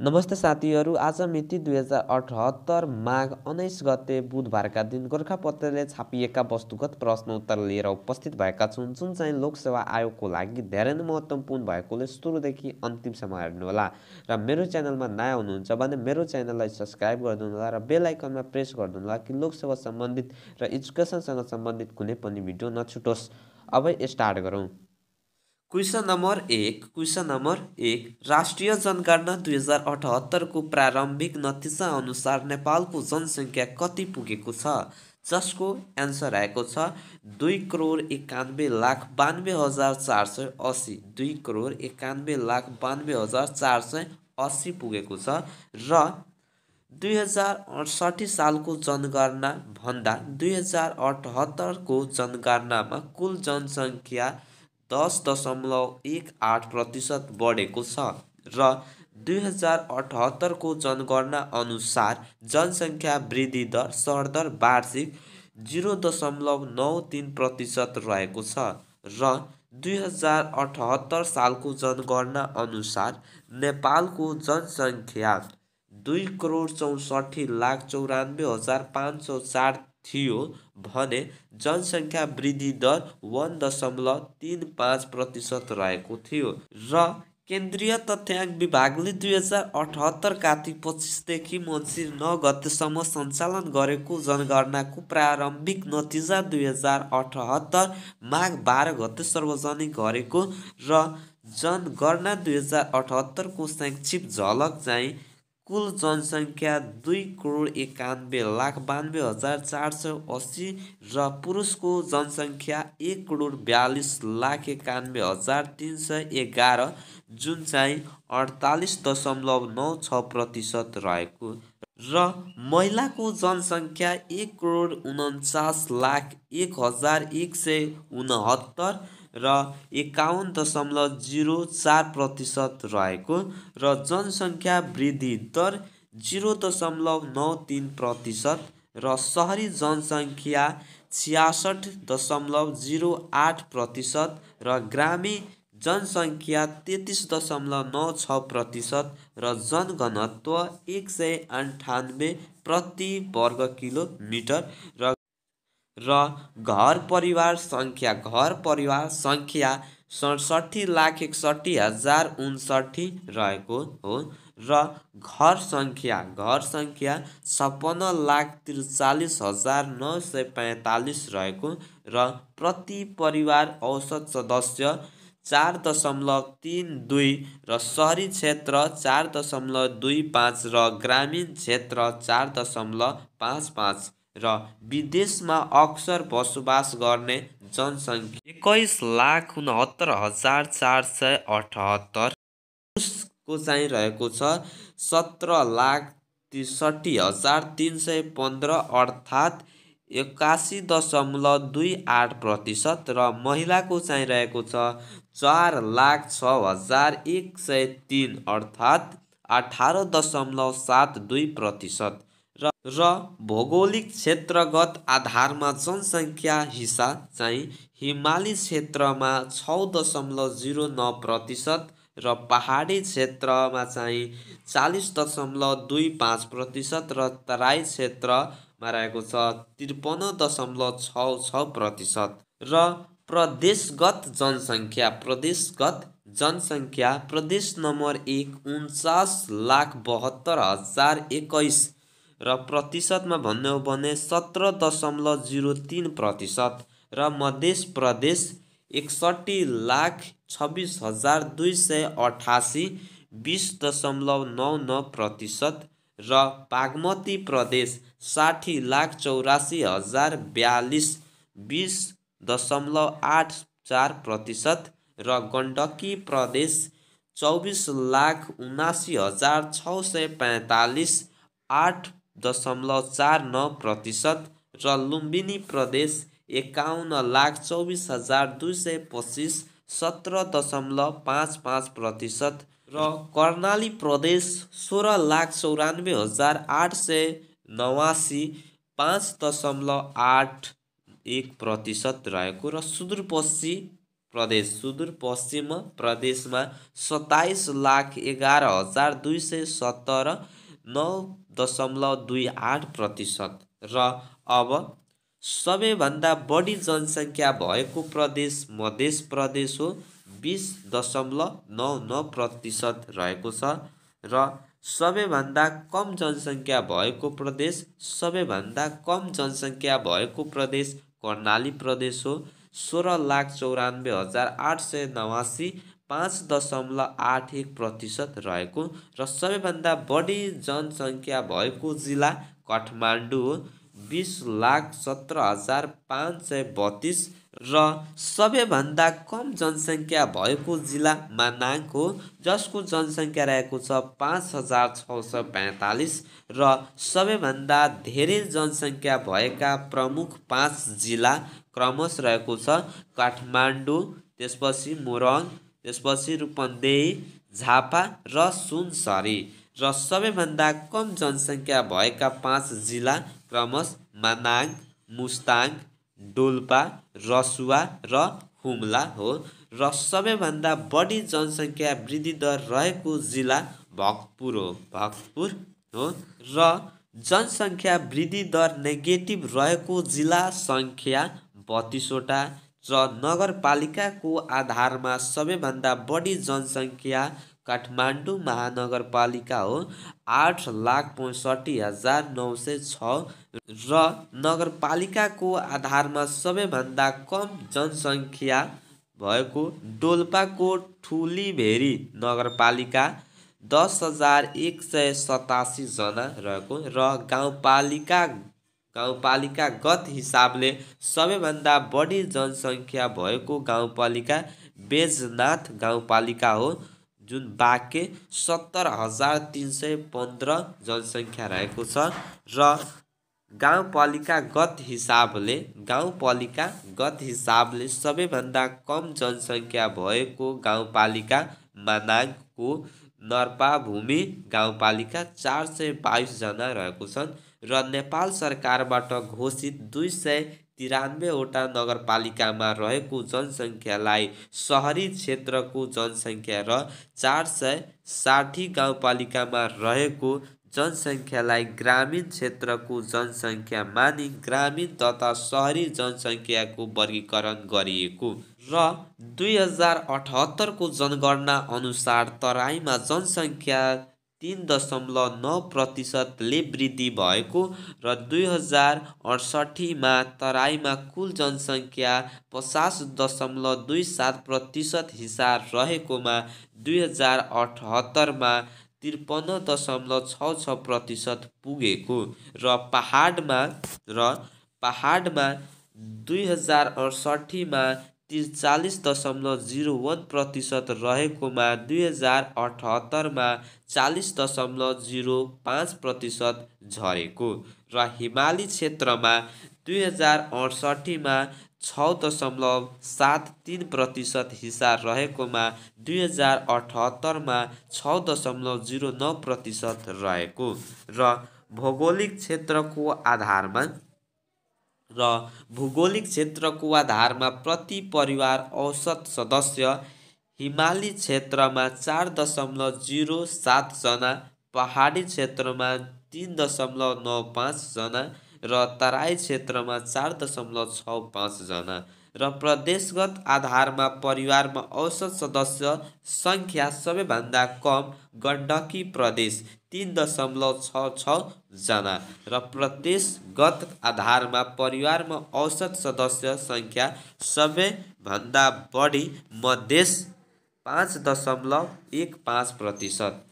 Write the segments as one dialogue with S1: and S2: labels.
S1: नमस्ते साथीहरू आज मिति दुई हजार अठहत्तर माघ उन्नाइस गते बुधबारका दिन गोर्खापत्रले छापिएका वस्तुगत प्रश्न उत्तर लिएर उपस्थित भएका छौँ जुन चाहिँ लोकसेवा आयोगको लागि धेरै नै महत्त्वपूर्ण भएकोले सुरुदेखि अन्तिमसम्म हेर्नुहोला र मेरो च्यानलमा नयाँ हुनुहुन्छ भने मेरो च्यानललाई सब्सक्राइब गरिदिनुहोला र बेल आइकनमा प्रेस गरिदिनुहोला कि लोकसेवा सम्बन्धित र एजुकेसनसँग सम्बन्धित कुनै पनि भिडियो नछुटोस् अब स्टार्ट गरौँ क्वेसन नम्बर एक क्वेसन नम्बर एक राष्ट्रिय जनगणना दुई हजार अठहत्तरको प्रारम्भिक नतिजाअनुसार नेपालको जनसङ्ख्या कति पुगेको छ जसको एन्सर आएको छ दुई करोड एकानब्बे लाख बानब्बे हजार चार सय असी दुई करोड एकानब्बे लाख बानब्बे हजार चार सय असी पुगेको छ र दुई हजार अडसठी सालको जनगणना भन्दा दुई हजार अठहत्तरको जनगणनामा कुल जनसङ्ख्या दस दशमलव एक आठ प्रतिशत बढेको छ र दुई हजार अठहत्तरको जनगणना अनुसार जनसङ्ख्या वृद्धि दर सरदर वार्षिक जिरो दशमलव नौ तिन प्रतिशत रहेको छ र दुई हजार अठहत्तर सालको जनगणना अनुसार नेपालको जनसङ्ख्या दुई करोड चौसठी लाख चौरानब्बे हजार पाँच सौ चार थियो भने जनसङ्ख्या वृद्धि दर वान दशमलव तिन पाँच प्रतिशत रहेको थियो र केन्द्रीय तथ्याङ्क विभागले दुई हजार अठहत्तर कार्तिक पच्चिसदेखि मन्सिर नौ गतेसम्म सञ्चालन गरेको जनगणनाको प्रारम्भिक नतिजा दुई हजार अठहत्तर माघ बाह्र गते सार्वजनिक गरेको र जनगणना दुई हजार अठहत्तरको शैक्षिक झलक चाहिँ कुल जनसङ्ख्या दुई करोड एकानब्बे लाख बानब्बे हजार चार सय असी र पुरुषको जनसङ्ख्या एक करोड बयालिस लाख एकानब्बे हजार तिन सय एघार जुन चाहिँ अडतालिस दशमलव नौ छ प्रतिशत रहेको र महिलाको जनसङ्ख्या एक करोड उन्चास लाख एक हजार एक सय उनहत्तर र एकाउन्न दशमलव जिरो चार प्रतिशत रहेको र जनसङ्ख्या वृद्धि दर जिरो दशमलव नौ तिन प्रतिशत र सहरी जनसङ्ख्या छ्यासठ दशमलव जिरो आठ प्रतिशत र ग्रामीण जनसङ्ख्या तेत्तिस दशमलव नौ छ प्रतिशत र जनघनत्व एक सय अन्ठानब्बे प्रति वर्ग किलोमिटर र र घर परिवार सङ्ख्या घर परिवार सङ्ख्या सडसठी लाख एकसट्ठी हजार उन्सठी रहेको हो र घर सङ्ख्या घर सङ्ख्या छप्पन्न लाख त्रिचालिस हजार नौ सय पैँतालिस रहेको र प्रति परिवार औसत सदस्य चार दशमलव तिन दुई र सहरी क्षेत्र चार दशमलव दुई पाँच र ग्रामीण क्षेत्र चार दशमलव पाँच पाँच र विदेशमा अक्सर बसोबास गर्ने जनसङ्ख्या एक्काइस लाख उनहत्तर हजार चार सय अठहत्तर पुरुषको चाहिँ रहेको छ सत्र लाख त्रिसठी हजार तिन सय पन्ध्र अर्थात् एक्कासी दशमलव दुई आठ प्रतिशत र महिलाको चाहिँ रहेको छ चार लाख छ हजार एक सय तिन अर्थात् अठार दशमलव सात दुई प्रतिशत र र भौगोलिक क्षेत्रगत आधारमा जनसङ्ख्या हिस्सा चाहिँ हिमाली क्षेत्रमा छ दशमलव जिरो नौ प्रतिशत र पहाडी क्षेत्रमा चाहिँ चालिस दशमलव दुई पाँच प्रतिशत र तराई क्षेत्रमा रहेको छ त्रिपन्न दशमलव छ छ प्रतिशत र प्रदेशगत जनसङ्ख्या प्रदेशगत जनसङ्ख्या प्रदेश नम्बर एक उन्चास लाख बहत्तर हजार एक्काइस र प्रतिशतमा भन्नु हो भने सत्र दशमलव जिरो तिन प्रतिशत र मध्य प्रदेश एकसट्ठी लाख छब्बिस हजार दुई सय अठासी बिस दशमलव नौ नौ प्रतिशत र बागमती प्रदेश साठी लाख चौरासी हजार बयालिस बिस दशमलव आठ चार प्रतिशत र गण्डकी प्रदेश चौबिस लाख उनासी हजार छ सय पैँतालिस आठ दशमलव चार नौ प्रतिशत र लुम्बिनी प्रदेश एकाउन्न लाख चौबिस हजार दुई सय पच्चिस सत्र दशमलव पाँच पाँच प्रतिशत र कर्णाली प्रदेश सोह्र लाख चौरानब्बे हजार आठ सय नवासी पाँच दशमलव आठ एक प्रतिशत रहेको र सुदूरपश्चिम प्रदेश सुदूरपश्चिम प्रदेशमा सत्ताइस लाख एघार हजार दुई सय सत्तर नौ दशमलव दुई आठ प्रतिशत र अब सबैभन्दा बढी जनसङ्ख्या भएको प्रदेश मध्य प्रदेश हो बिस दशमलव नौ नौ प्रतिशत रहेको छ र सबैभन्दा कम जनसङ्ख्या भएको प्रदेश सबैभन्दा कम जनसङ्ख्या भएको प्रदेश कर्णाली प्रदेश हो सोह्र लाख चौरानब्बे हजार आठ सय नवासी पाँच दशमलव आठ एक प्रतिशत रहेको र सबैभन्दा बढी जनसङ्ख्या भएको जिल्ला काठमाडौँ हो बिस लाख सत्र हजार पाँच सय बत्तिस र सबैभन्दा कम जनसङ्ख्या भएको जिल्ला मानाङ हो जसको जनसङ्ख्या रहेको छ पाँच हजार छ सय पैँतालिस र सबैभन्दा धेरै जनसङ्ख्या भएका प्रमुख पाँच जिल्ला क्रमश रहेको छ काठमाडौँ त्यसपछि मोरङ त्यसपछि रूपन्देही झापा र सुनसरी र सबैभन्दा कम जनसङ्ख्या भएका पाँच जिल्ला क्रमशः मानाङ मुस्ताङ डोल्पा रसुवा र हुम्ला हो र सबैभन्दा बढी जनसङ्ख्या वृद्धि दर रहेको जिल्ला भक्तपुर हो भक्तपुर हो र जनसङ्ख्या वृद्धि दर नेगेटिभ रहेको जिल्ला सङ्ख्या बत्तिसवटा र नगरपालिकाको आधारमा सबैभन्दा बढी जनसङ्ख्या काठमाडौँ महानगरपालिका हो आठ लाख पैँसठी हजार नौ सय छ र नगरपालिकाको आधारमा सबैभन्दा कम जनसङ्ख्या भएको डोल्पाको ठुलीभेरी नगरपालिका दस हजार एक सय सतासीजना रहेको र गाउँपालिका गाउँपालिकागत हिसाबले सबैभन्दा बढी जनसङ्ख्या भएको गाउँपालिका बेजनाथ गाउँपालिका हो जुन बाके सत्तर हजार तिन सय पन्ध्र जनसङ्ख्या रहेको छ र गाउँपालिकागत हिसाबले गाउँपालिकागत हिसाबले सबैभन्दा कम जनसङ्ख्या भएको गाउँपालिका मानाङको नर्पाभूमि गाउँपालिका चार सय बाइसजना रहेको छन् र नेपाल सरकारबाट घोषित दुई सय तिरानब्बेवटा नगरपालिकामा रहेको जनसङ्ख्यालाई सहरी क्षेत्रको जनसङ्ख्या र चार सय साठी गाउँपालिकामा रहेको जनसङ्ख्यालाई ग्रामीण क्षेत्रको जनसङ्ख्या मानि ग्रामीण तथा सहरी जनसङ्ख्याको वर्गीकरण गरिएको र दुई हजार अठहत्तरको जनगणना अनुसार तराईमा जनसङ्ख्या तिन दशमलव नौ प्रतिशतले वृद्धि भएको र दुई हजार अडसठीमा तराईमा कुल जनसङ्ख्या पचास दशमलव दुई सात प्रतिशत हिस्सा रहेकोमा दुई हजार अठहत्तरमा त्रिपन्न दशमलव छ छ प्रतिशत पुगेको र पाहाडमा र पाहाडमा दुई हजार अडसठीमा त्रिचालिस दशमलव जिरो वान प्रतिशत रहेकोमा दुई हजार अठहत्तरमा चालिस दशमलव जिरो पाँच प्रतिशत झरेको र हिमाली क्षेत्रमा दुई हजार अडसट्ठीमा छ दशमलव सात तिन प्रतिशत हिस्सा रहेकोमा दुई हजार अठहत्तरमा छ दशमलव जिरो नौ प्रतिशत रहेको र भौगोलिक क्षेत्रको आधारमा र भूगोलिक क्षेत्रको आधारमा प्रति परिवार औसत सदस्य हिमाली क्षेत्रमा चार दशमलव जिरो सातजना पहाडी क्षेत्रमा तिन दशमलव नौ पाँचजना र तराई क्षेत्रमा चार दशमलव छ पाँचजना र प्रदेशगत आधारमा परिवारमा औसत सदस्य सङ्ख्या सबैभन्दा कम गण्डकी प्रदेश तिन दशमलव छ छजना र प्रदेशगत आधारमा परिवारमा औसत सदस्य सङ्ख्या सबैभन्दा बढी मधेस पाँच दशमलव एक पाँच प्रतिशत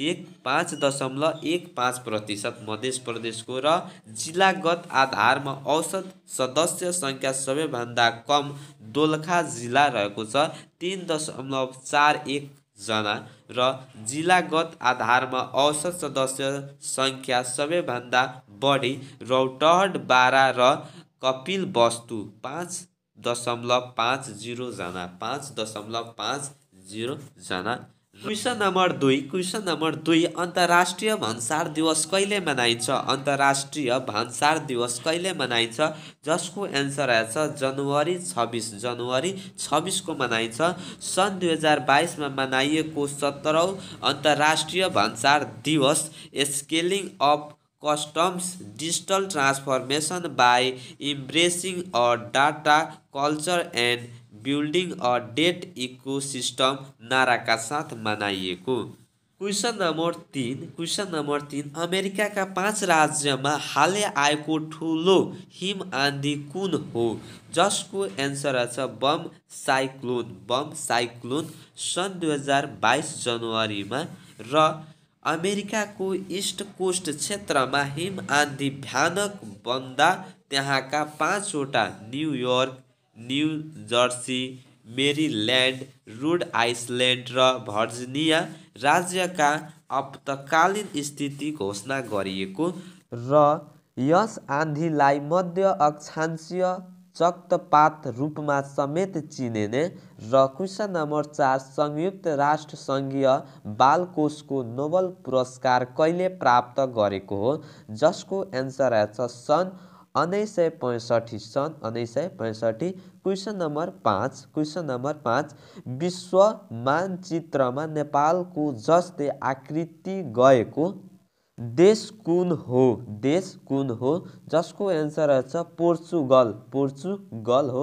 S1: एक पाँच दशमलव एक पाँच प्रतिशत मध्य प्रदेशको र जिल्लागत आधारमा औसत सदस्य सङ्ख्या सबैभन्दा कम दोलखा जिल्ला रहेको छ तिन दशमलव चार एकजना र जिल्लागत आधारमा औसत सदस्य सङ्ख्या सबैभन्दा बढी रौटहट बारा र कपिल वस्तु पाँच दशमलव पाँच जिरोजना पाँच दशमलव पाँच जिरोजना क्वेसन नम्बर दुई क्वेसन नम्बर दुई अन्तर्राष्ट्रिय भन्सार दिवस कहिले मनाइन्छ अन्तर्राष्ट्रिय भन्सार दिवस कहिले मनाइन्छ जसको एन्सर आएछ जनवरी छब्बिस जनवरी छब्बिसको मनाइन्छ सन् दुई हजार बाइसमा मनाइएको सत्रौँ अन्तर्राष्ट्रिय भन्सार दिवस scaling up customs digital transformation by embracing a data culture and building a data ecosystem नाराका साथ मनाइएको क्वेसन नम्बर तिन क्वेसन नम्बर तिन अमेरिकाका पाँच राज्यमा हालै आएको ठुलो हिम आँधी कुन हो जसको एन्सर छ बम साइक्लोन बम साइक्लोन सन् दुई हजार बाइस जनवरीमा र अमेरिकाको इस्ट कोस्ट क्षेत्रमा हिम आँधी भ्यानक बन्दा त्यहाँका पाँचवटा New York New Jersey Maryland Rhode Island र भर्जिनिया राज्यका आपतकालीन स्थिति घोषणा गरिएको र यस आँधीलाई मध्य अक्षांशीय चक्तपात रूपमा समेत चिनिने र क्वेसन नम्बर चार संयुक्त राष्ट्र सङ्घीय बालकोषको नोबल पुरस्कार कहिले प्राप्त गरेको हो जसको एन्सर रहेछ सन् उन्नाइस सय पैँसठी सन् उन्नाइस सय पैँसठी क्वेसन नम्बर पाँच क्वेसन नम्बर पाँच विश्व मानचित्रमा नेपालको जस्तै आकृति गएको देश कुन हो देश कुन हो जसको एन्सर रहेछ पोर्चुगल पोर्चुगल हो